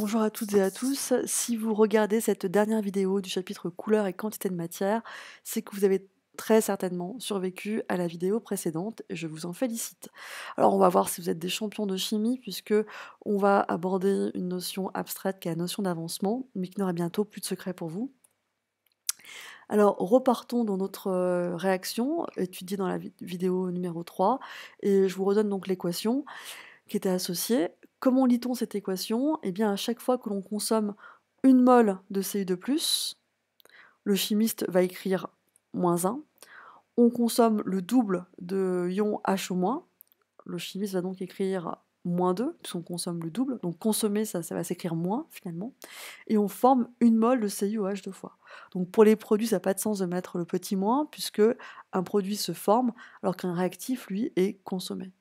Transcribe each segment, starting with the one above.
Bonjour à toutes et à tous. Si vous regardez cette dernière vidéo du chapitre couleur et quantité de matière, c'est que vous avez très certainement survécu à la vidéo précédente et je vous en félicite. Alors on va voir si vous êtes des champions de chimie puisque on va aborder une notion abstraite qui est la notion d'avancement mais qui n'aura bientôt plus de secret pour vous. Alors repartons dans notre euh, réaction étudiée dans la vidéo numéro 3 et je vous redonne donc l'équation qui était associée. Comment lit-on cette équation Eh bien, à chaque fois que l'on consomme une mole de CU 2 le chimiste va écrire moins 1. On consomme le double de ion H au Le chimiste va donc écrire moins 2, puisqu'on consomme le double. Donc consommer, ça, ça va s'écrire moins finalement. Et on forme une mole de CuOH deux fois. Donc pour les produits, ça n'a pas de sens de mettre le petit moins, puisque un produit se forme alors qu'un réactif, lui, est consommé.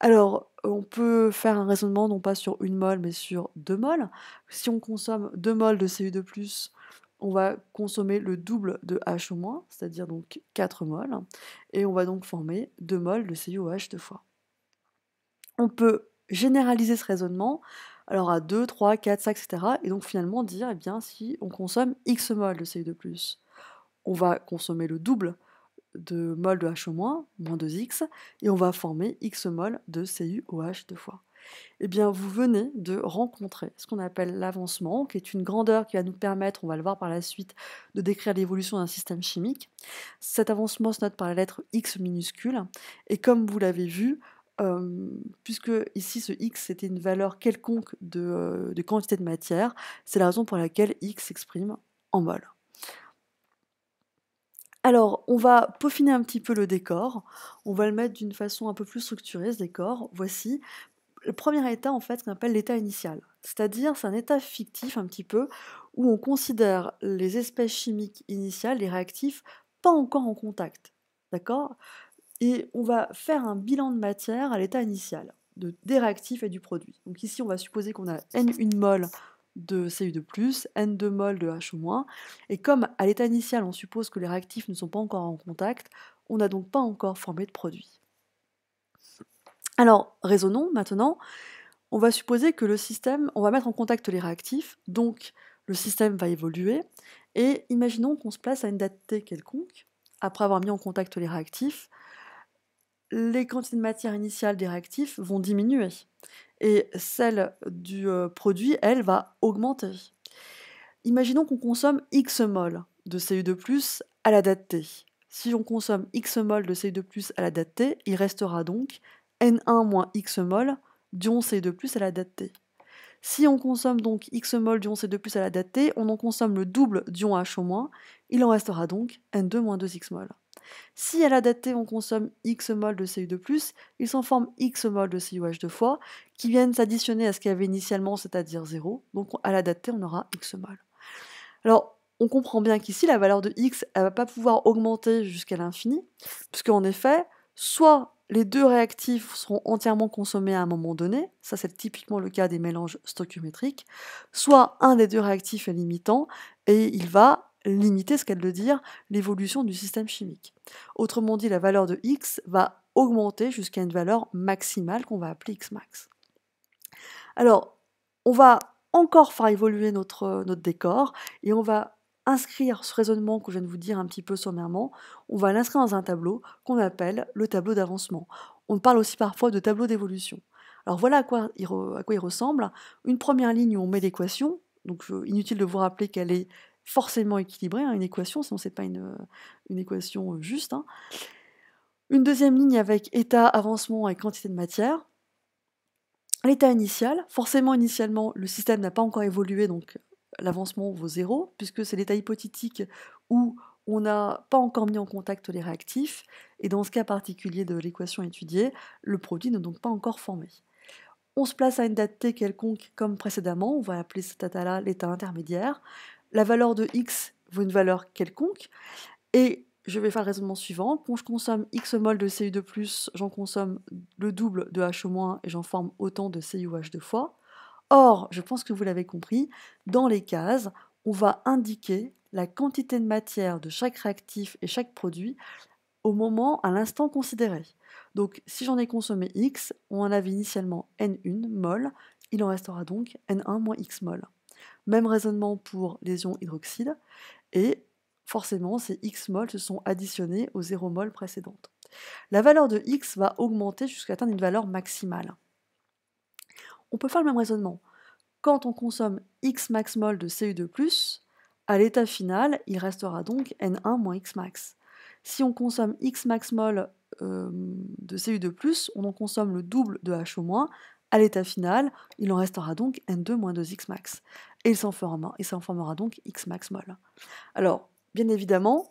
Alors, on peut faire un raisonnement non pas sur une mole, mais sur deux moles. Si on consomme deux moles de Cu2+, on va consommer le double de H au moins, c'est-à-dire donc 4 moles, et on va donc former 2 moles de CuOH deux fois. On peut généraliser ce raisonnement alors à 2, 3, 4, 5, etc. Et donc finalement dire, eh bien, si on consomme X moles de Cu2+, on va consommer le double de mol de H au moins, moins 2x, et on va former x mol de CuOH deux fois. Eh bien, vous venez de rencontrer ce qu'on appelle l'avancement, qui est une grandeur qui va nous permettre, on va le voir par la suite, de décrire l'évolution d'un système chimique. Cet avancement se note par la lettre x minuscule, et comme vous l'avez vu, euh, puisque ici ce x était une valeur quelconque euh, de quantité de matière, c'est la raison pour laquelle x s'exprime en mol. Alors, on va peaufiner un petit peu le décor. On va le mettre d'une façon un peu plus structurée, ce décor. Voici le premier état, en fait, qu'on appelle l'état initial. C'est-à-dire, c'est un état fictif, un petit peu, où on considère les espèces chimiques initiales, les réactifs, pas encore en contact. D'accord Et on va faire un bilan de matière à l'état initial, de, des réactifs et du produit. Donc ici, on va supposer qu'on a N1 mol de Cu de plus, N 2 mol de H moins, et comme à l'état initial on suppose que les réactifs ne sont pas encore en contact, on n'a donc pas encore formé de produit. Alors raisonnons maintenant, on va supposer que le système, on va mettre en contact les réactifs, donc le système va évoluer, et imaginons qu'on se place à une date t quelconque, après avoir mis en contact les réactifs, les quantités de matière initiale des réactifs vont diminuer et celle du euh, produit, elle, va augmenter. Imaginons qu'on consomme X mol de CU2 à la date T. Si on consomme X mol de CU2 à la date T, il restera donc N1 X mol d'ion CU2 à la date T. Si on consomme donc X mol d'ion C2 à la date T, on en consomme le double d'ion H au moins, il en restera donc N2 2X mol. Si à la date on consomme X mol de CU 2 il s'en forme X mol de CUH 2 fois, qui viennent s'additionner à ce qu'il y avait initialement, c'est-à-dire 0. Donc à la date on aura X mol. Alors, on comprend bien qu'ici, la valeur de X, elle va pas pouvoir augmenter jusqu'à l'infini, puisqu'en effet, soit les deux réactifs seront entièrement consommés à un moment donné, ça c'est typiquement le cas des mélanges stoichiométriques, soit un des deux réactifs est limitant et il va limiter, ce qu'elle veut dire, l'évolution du système chimique. Autrement dit, la valeur de x va augmenter jusqu'à une valeur maximale qu'on va appeler x max. Alors, on va encore faire évoluer notre, notre décor et on va inscrire ce raisonnement que je viens de vous dire un petit peu sommairement, on va l'inscrire dans un tableau qu'on appelle le tableau d'avancement. On parle aussi parfois de tableau d'évolution. Alors voilà à quoi, il à quoi il ressemble. Une première ligne où on met l'équation, donc inutile de vous rappeler qu'elle est forcément équilibré, hein, une équation, sinon n'est pas une, euh, équation euh, juste. Hein. Une deuxième ligne avec état, avancement et quantité de matière. L'état initial, forcément initialement le système n'a pas encore évolué, donc euh, l'avancement vaut zéro, puisque c'est l'état hypothétique où on n'a pas encore mis en contact les réactifs, et dans ce cas particulier de l'équation étudiée, le produit n'est donc pas encore formé. On se place à une date t quelconque comme précédemment, on va appeler cette date-là l'état intermédiaire la valeur de x vaut une valeur quelconque. Et je vais faire le raisonnement suivant. Quand je consomme x mol de Cu de plus, j'en consomme le double de H moins et j'en forme autant de CuH 2 fois. Or, je pense que vous l'avez compris, dans les cases, on va indiquer la quantité de matière de chaque réactif et chaque produit au moment, à l'instant considéré. Donc si j'en ai consommé X, on en avait initialement N1 mol, il en restera donc N1 moins X mol. Même raisonnement pour les ions hydroxyde. Et forcément, ces X mol se sont additionnés aux 0 mol précédentes. La valeur de X va augmenter jusqu'à atteindre une valeur maximale. On peut faire le même raisonnement. Quand on consomme X max mol de Cu2+, à l'état final, il restera donc N1 moins X max. Si on consomme X max mol euh, de Cu2+, on en consomme le double de H au moins, à l'état final, il en restera donc N2 moins 2X max et il s'en formera, formera, donc x max mol. Alors, bien évidemment,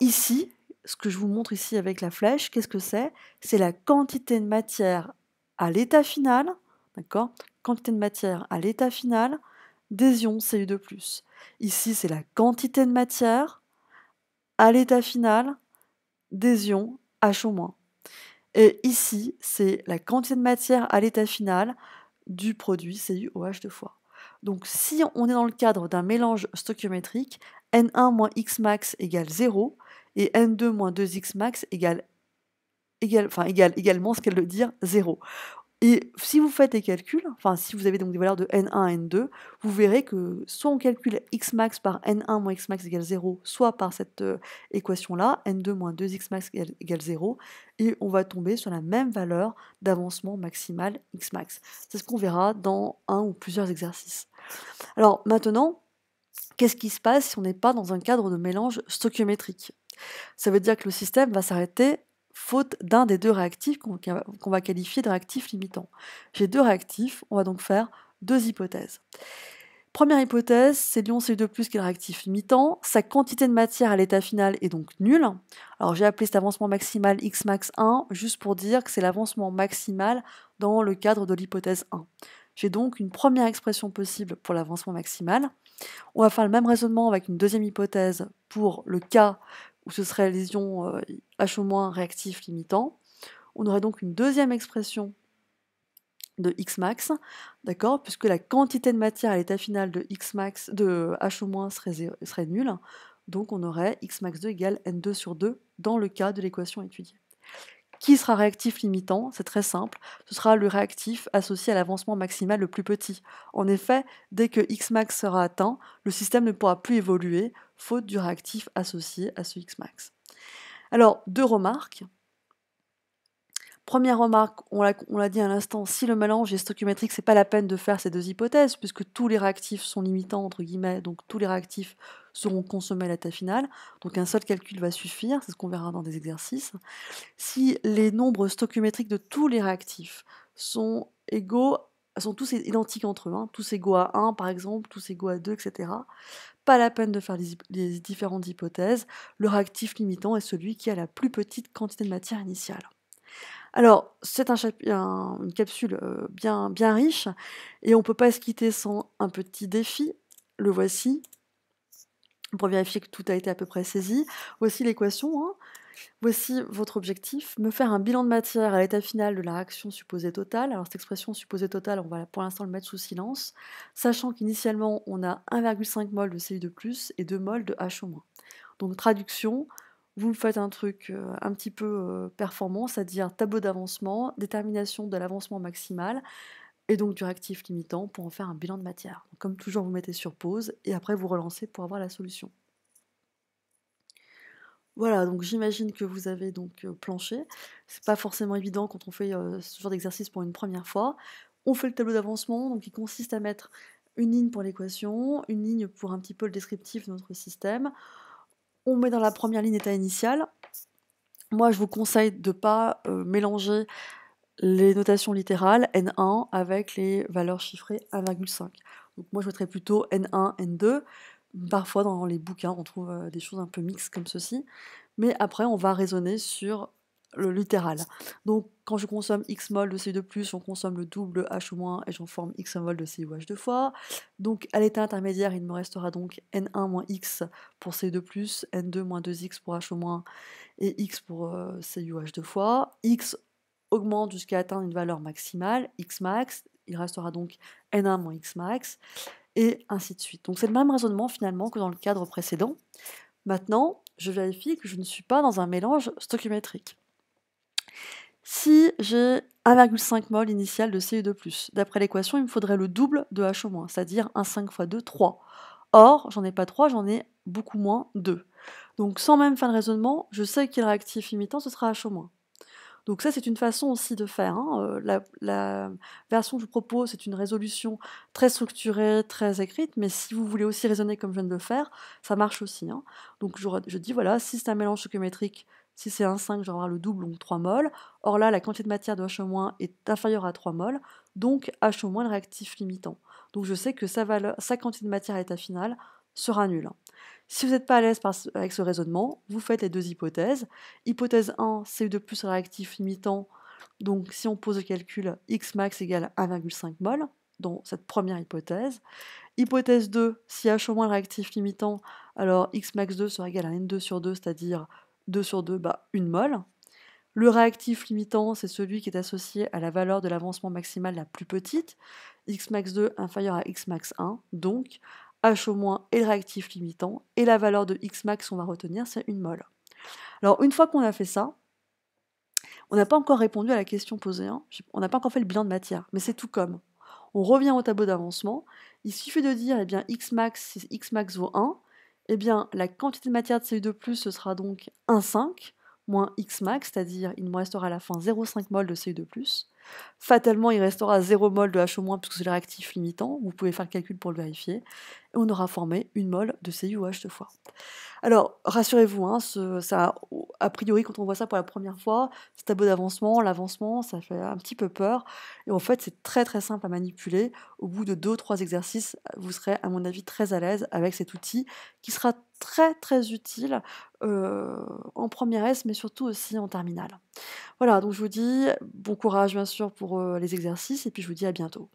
ici, ce que je vous montre ici avec la flèche, qu'est-ce que c'est C'est la quantité de matière à l'état final, d'accord Quantité de matière à l'état final des ions Cu2+. Ici, c'est la quantité de matière à l'état final des ions H moins. Et ici, c'est la quantité de matière à l'état final du produit CuOH 2 fois. Donc si on est dans le cadre d'un mélange stoichiométrique, n1 moins x max égale 0 et n2 moins 2x max égale, enfin, égale également ce qu'elle veut dire 0. Et si vous faites des calculs, enfin si vous avez donc des valeurs de n1 n2, vous verrez que soit on calcule x max par n1 moins x max égale 0, soit par cette euh, équation-là, n2 moins 2x max égale, 0, et on va tomber sur la même valeur d'avancement maximal x max. C'est ce qu'on verra dans un ou plusieurs exercices. Alors maintenant, qu'est-ce qui se passe si on n'est pas dans un cadre de mélange stoichiométrique ça veut dire que le système va s'arrêter faute d'un des deux réactifs qu'on va qualifier de réactif limitant. J'ai deux réactifs, on va donc faire deux hypothèses. Première hypothèse, c'est l'ion c 2 qui est le réactif limitant. Sa quantité de matière à l'état final est donc nulle. Alors j'ai appelé cet avancement maximal x max 1 juste pour dire que c'est l'avancement maximal dans le cadre de l'hypothèse 1. J'ai donc une première expression possible pour l'avancement maximal. On va faire le même raisonnement avec une deuxième hypothèse pour le cas où ce serait les ions euh, moins réactifs limitants. On aurait donc une deuxième expression de X max, d'accord, puisque la quantité de matière à l'état final de X max de H serait, serait, nulle, donc on aurait X max 2 égale N2 sur 2 dans le cas de l'équation étudiée. Qui sera réactif limitant C'est très simple. Ce sera le réactif associé à l'avancement maximal le plus petit. En effet, dès que Xmax sera atteint, le système ne pourra plus évoluer, faute du réactif associé à ce Xmax. Alors, deux remarques. Première remarque, on l'a dit à l'instant, si le mélange est stoichiométrique, c'est pas la peine de faire ces deux hypothèses, puisque tous les réactifs sont limitants, entre guillemets, donc tous les réactifs seront consommés à l'état final. Donc un seul calcul va suffire, c'est ce qu'on verra dans des exercices. Si les nombres stoichiométriques de tous les réactifs sont égaux, sont tous identiques entre eux, hein, tous égaux à 1 par exemple, tous égaux à 2, etc. Pas la peine de faire les différentes hypothèses. Le réactif limitant est celui qui a la plus petite quantité de matière initiale. Alors, c'est une capsule euh, bien, riche, et on ne peut pas se quitter sans un petit défi. Le voici, pour vérifier que tout a été à peu près saisi. Voici l'équation. Hein. Voici votre objectif, me faire un bilan de matière à l'état final de la réaction supposée totale. Alors cette expression supposée totale, on va pour l'instant le mettre sous silence, sachant qu'initialement on a 1,5 mol de Cu de plus et 2 mol de H moins. Donc traduction, vous faites un truc euh, un petit peu euh, performant, c'est-à-dire tableau d'avancement, détermination de l'avancement maximal, et donc du réactif limitant pour en faire un bilan de matière. Comme toujours, vous mettez sur pause et après vous relancez pour avoir la solution. Voilà, donc j'imagine que vous avez donc euh, planché. C'est pas forcément évident quand on fait ce genre d'exercice pour une première fois. On fait le tableau d'avancement, donc qui consiste à mettre une ligne pour l'équation, une ligne pour un petit peu le descriptif de notre système, on met dans la première ligne état initial. Moi, je vous conseille de ne pas euh, mélanger les notations littérales N1 avec les valeurs chiffrées 1,5. Donc moi, je mettrais plutôt N1, N2. Parfois, dans les bouquins, on trouve euh, des choses un peu mixtes comme ceci. Mais après, on va raisonner sur le littéral. Donc, quand je consomme x mol de C de on consomme le double H moins et j'en forme x mol de C 2 deux fois. Donc, à l'état intermédiaire, il me restera donc N1 x pour C de N2 2x pour H moins et x pour euh, H deux fois. x augmente jusqu'à atteindre une valeur maximale, x max, il restera donc N1 moins x max et ainsi de suite. Donc, c'est le même raisonnement finalement que dans le cadre précédent. Maintenant, je vérifie que je ne suis pas dans un mélange stoichiométrique. Si j'ai 1,5 mol initial de CU2+, d'après l'équation, il me faudrait le double de H au moins, c'est-à-dire 1,5 fois 2, 3. Or, j'en ai pas 3, j'en ai beaucoup moins 2. Donc sans même faire de raisonnement, je sais qu'il réactif imitant, ce sera H au moins. Donc ça, c'est une façon aussi de faire. Hein. Euh, la, version que je vous propose, c'est une résolution très structurée, très écrite, mais si vous voulez aussi raisonner comme je viens de le faire, ça marche aussi. Hein. Donc je, je, dis, voilà, si c'est un mélange stoichiométrique, si c'est un je vais avoir le double, donc 3 moles. Or là, la quantité de matière de H- est inférieure à 3 moles, donc H- est le réactif limitant. Donc je sais que sa, quantité de matière à l'état final sera nulle. Si vous n'êtes pas à l'aise avec ce raisonnement, vous faites les deux hypothèses. Hypothèse 1, CU2 e plus réactif limitant. Donc si on pose le calcul, X max égale 1,5 mol dans cette première hypothèse. Hypothèse 2, si H au moins le réactif limitant, alors X max 2 sera égal à N2 sur 2, c'est-à-dire 2 sur 2, bah, une mole. Le réactif limitant, c'est celui qui est associé à la valeur de l'avancement maximal la plus petite, xmax 2 inférieur à x max 1, donc h au moins est le réactif limitant, et la valeur de x max on va retenir, c'est une mole. Alors une fois qu'on a fait ça, on n'a pas encore répondu à la question posée, hein. on n'a pas encore fait le bilan de matière, mais c'est tout comme. On revient au tableau d'avancement, il suffit de dire eh bien, x max, si x max vaut 1, eh bien la quantité de matière de CU2 ce sera donc 1,5 moins X c'est-à-dire il me restera à la fin 0,5 mol de CU2+. Fatalement, il restera 0 mol de HO- puisque c'est le réactif limitant. Vous pouvez faire le calcul pour le vérifier on aura formé une molle de CUH deux fois. Alors, rassurez-vous, hein, ça, a priori, quand on voit ça pour la première fois, ce tableau d'avancement, l'avancement, ça fait un petit peu peur. Et en fait, c'est très très simple à manipuler. Au bout de deux ou trois exercices, vous serez, à mon avis, très à l'aise avec cet outil qui sera très très utile euh, en première S, mais surtout aussi en terminale. Voilà, donc je vous dis bon courage bien sûr pour euh, les exercices et puis je vous dis à bientôt.